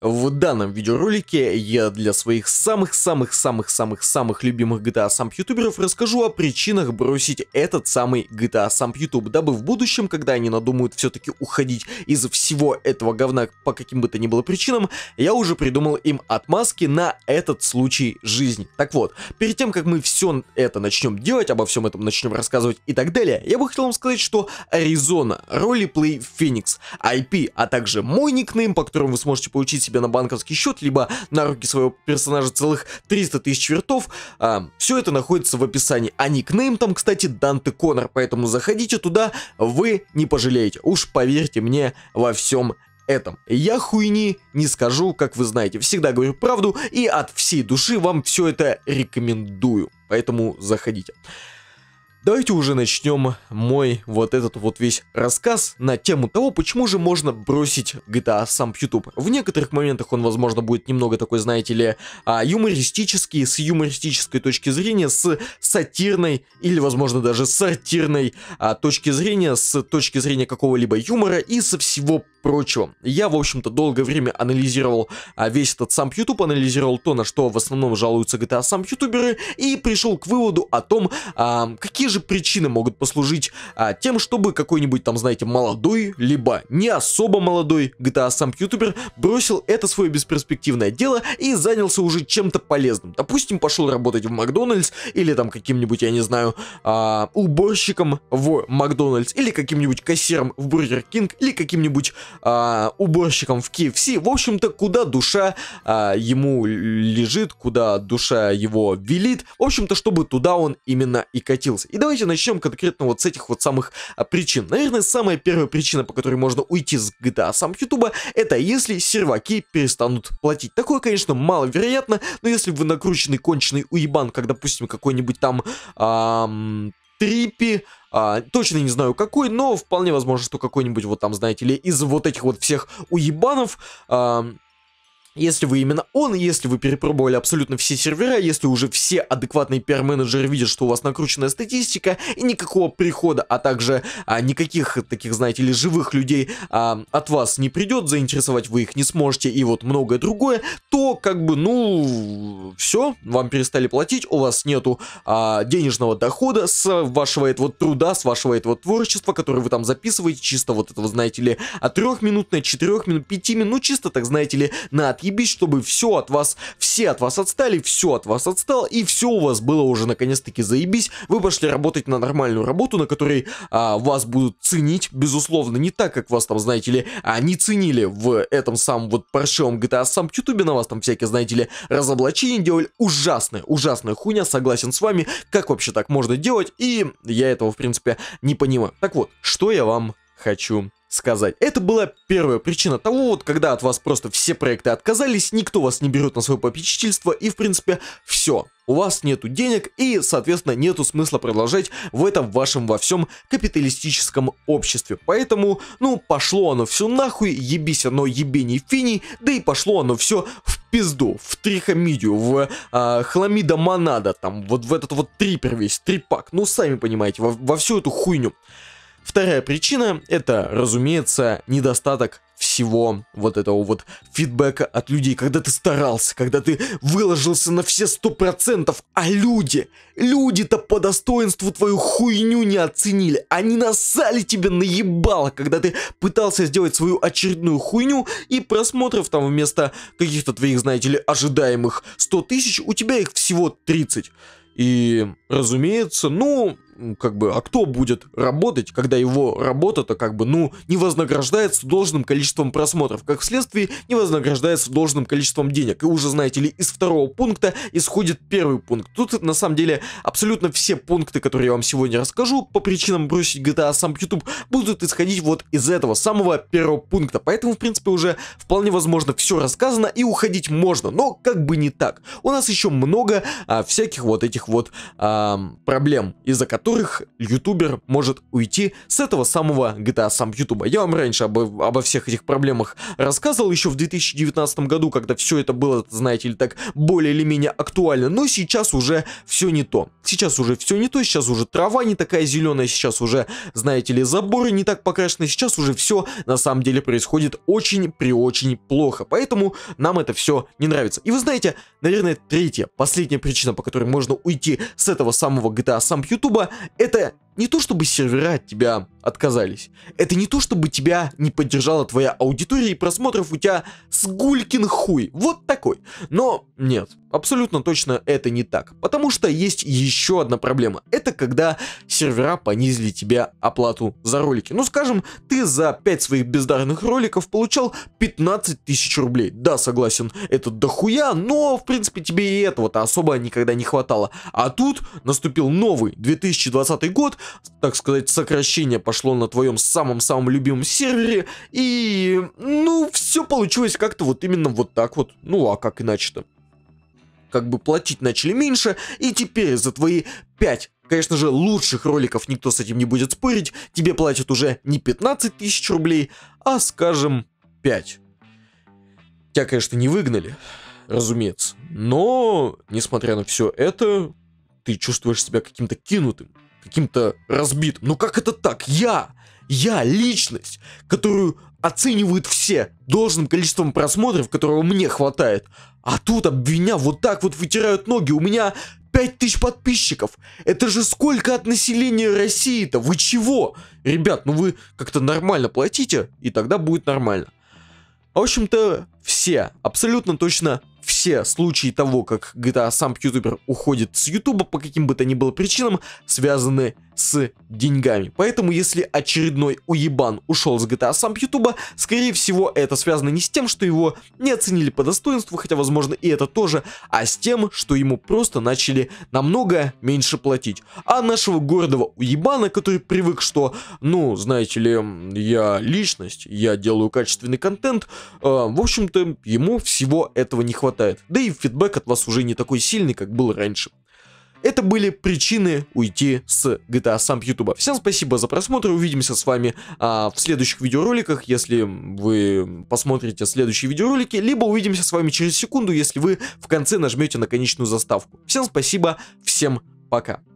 В данном видеоролике я для своих самых-самых-самых-самых-самых любимых GTA Samp ютуберов расскажу о причинах бросить этот самый GTA Samp YouTube, дабы в будущем, когда они надумают все-таки уходить из всего этого говна по каким бы то ни было причинам, я уже придумал им отмазки на этот случай жизни. Так вот, перед тем, как мы все это начнем делать, обо всем этом начнем рассказывать и так далее, я бы хотел вам сказать, что Arizona, Roleplay Phoenix, IP, а также мой никнейм, по которому вы сможете получить себе на банковский счет, либо на руки своего персонажа целых 300 тысяч вертов. А, все это находится в описании. А никнейм там, кстати, Данте Конор, поэтому заходите туда, вы не пожалеете. Уж поверьте мне во всем этом. Я хуйни не скажу, как вы знаете. Всегда говорю правду и от всей души вам все это рекомендую. Поэтому заходите. Давайте уже начнем мой вот этот вот весь рассказ на тему того, почему же можно бросить GTA а сам YouTube. В некоторых моментах он, возможно, будет немного такой, знаете ли, а, юмористический, с юмористической точки зрения, с сатирной или, возможно, даже сортирной а, точки зрения, с точки зрения какого-либо юмора и со всего прочего. Я, в общем-то, долгое время анализировал а, весь этот сам YouTube, анализировал то, на что в основном жалуются GTA а сам ютуберы, и пришел к выводу о том, а, какие же причины могут послужить а, тем, чтобы какой-нибудь там, знаете, молодой, либо не особо молодой GTA а сам ютубер бросил это свое бесперспективное дело и занялся уже чем-то полезным. Допустим, пошел работать в Макдональдс или там каким-нибудь, я не знаю, а, уборщиком в Макдональдс или каким-нибудь кассиром в Бургер Кинг или каким-нибудь а, уборщиком в KFC. В общем-то, куда душа а, ему лежит, куда душа его велит. В общем-то, чтобы туда он именно и катился. И давайте начнем конкретно вот с этих вот самых а, причин. Наверное, самая первая причина, по которой можно уйти с GTA сам YouTube, это если серваки перестанут платить. Такое, конечно, маловероятно, но если вы накрученный конченый уебан, как, допустим, какой-нибудь там... Эм, Трипи, а, точно не знаю какой, но вполне возможно, что какой-нибудь вот там, знаете ли, из вот этих вот всех уебанов... А, если вы именно он, если вы перепробовали абсолютно все сервера, если уже все адекватные пиар-менеджеры видят, что у вас накрученная статистика, и никакого прихода, а также а, никаких таких, знаете ли, живых людей а, от вас не придет, заинтересовать вы их не сможете, и вот многое другое, то как бы, ну, все, вам перестали платить, у вас нету а, денежного дохода с вашего этого труда, с вашего этого творчества, которое вы там записываете, чисто вот этого, знаете ли, от 3 минут на минут, 5 минут, чисто так, знаете ли, на отъезд отъебись, чтобы все от вас, все от вас отстали, все от вас отстало, и все у вас было уже наконец-таки заебись. Вы пошли работать на нормальную работу, на которой а, вас будут ценить, безусловно, не так, как вас там, знаете ли, а, не ценили в этом самом вот паршивом GTA сам Ютубе, на вас там всякие, знаете ли, разоблачения делали. Ужасная, ужасная хуйня, согласен с вами, как вообще так можно делать, и я этого, в принципе, не понимаю. Так вот, что я вам хочу сказать. Это была первая причина того, вот когда от вас просто все проекты отказались, никто вас не берет на свое попечительство и в принципе все. У вас нету денег и, соответственно, нету смысла продолжать в этом вашем во всем капиталистическом обществе. Поэтому, ну, пошло оно все нахуй, ебись оно ебени фини, да и пошло оно все в пизду, в трихомидию, в э, хламида монада, там, вот в этот вот трипер весь, трипак, ну, сами понимаете, во, во всю эту хуйню. Вторая причина это, разумеется, недостаток всего вот этого вот фидбэка от людей, когда ты старался, когда ты выложился на все сто процентов, а люди, люди-то по достоинству твою хуйню не оценили, они насали тебе наебало, когда ты пытался сделать свою очередную хуйню и просмотров там вместо каких-то твоих, знаете ли, ожидаемых 100 тысяч, у тебя их всего 30. И, разумеется, ну, как бы, а кто будет работать, когда его работа-то как бы, ну, не вознаграждается должным количеством просмотров, как вследствие не вознаграждается должным количеством денег. И уже, знаете ли, из второго пункта исходит первый пункт. Тут, на самом деле, абсолютно все пункты, которые я вам сегодня расскажу, по причинам бросить GTA а сам YouTube, будут исходить вот из этого самого первого пункта. Поэтому, в принципе, уже вполне возможно все рассказано и уходить можно, но как бы не так. У нас еще много а, всяких вот этих вот а, проблем, из-за которых которых ютубер может уйти с этого самого GTA сам ютуба. Я вам раньше об, обо всех этих проблемах рассказывал еще в 2019 году, когда все это было, знаете ли, так более или менее актуально, но сейчас уже все не то. Сейчас уже все не то, сейчас уже трава не такая зеленая, сейчас уже, знаете ли, заборы не так покрашены, сейчас уже все на самом деле происходит очень при очень плохо, поэтому нам это все не нравится. И вы знаете, наверное, третья, последняя причина, по которой можно уйти с этого самого GTA сам Ютуба, это не то чтобы сервера от тебя отказались. Это не то чтобы тебя не поддержала твоя аудитория и просмотров у тебя сгулькин хуй. Вот такой. Но нет, абсолютно точно это не так. Потому что есть еще одна проблема. Это когда сервера понизили тебе оплату за ролики. Ну скажем, ты за 5 своих бездарных роликов получал 15 тысяч рублей. Да, согласен, это дохуя, но в принципе тебе и этого-то особо никогда не хватало. А тут наступил новый 2020 год, так сказать, сокращение пошло на твоем самом-самом любимом сервере. И, ну, все получилось как-то вот именно вот так вот. Ну, а как иначе-то? Как бы платить начали меньше, и теперь за твои 5 Конечно же, лучших роликов никто с этим не будет спорить. Тебе платят уже не 15 тысяч рублей, а, скажем, 5. Тебя, конечно, не выгнали, разумеется. Но, несмотря на все это, ты чувствуешь себя каким-то кинутым каким-то разбитым. Ну как это так? Я, я личность, которую оценивают все должным количеством просмотров, которого мне хватает. А тут об вот так вот вытирают ноги. У меня 5000 подписчиков. Это же сколько от населения России-то? Вы чего? Ребят, ну вы как-то нормально платите, и тогда будет нормально. В общем-то, все, абсолютно точно все случаи того, как GTA сам ютубер уходит с ютуба по каким бы то ни было причинам, связаны с с деньгами. Поэтому, если очередной уебан ушел с GTA сам Ютуба, скорее всего, это связано не с тем, что его не оценили по достоинству, хотя, возможно, и это тоже, а с тем, что ему просто начали намного меньше платить. А нашего гордого уебана, который привык, что, ну, знаете ли, я личность, я делаю качественный контент, э, в общем-то, ему всего этого не хватает. Да и фидбэк от вас уже не такой сильный, как был раньше. Это были причины уйти с GTA сам YouTube. Всем спасибо за просмотр, увидимся с вами а, в следующих видеороликах, если вы посмотрите следующие видеоролики, либо увидимся с вами через секунду, если вы в конце нажмете на конечную заставку. Всем спасибо, всем пока.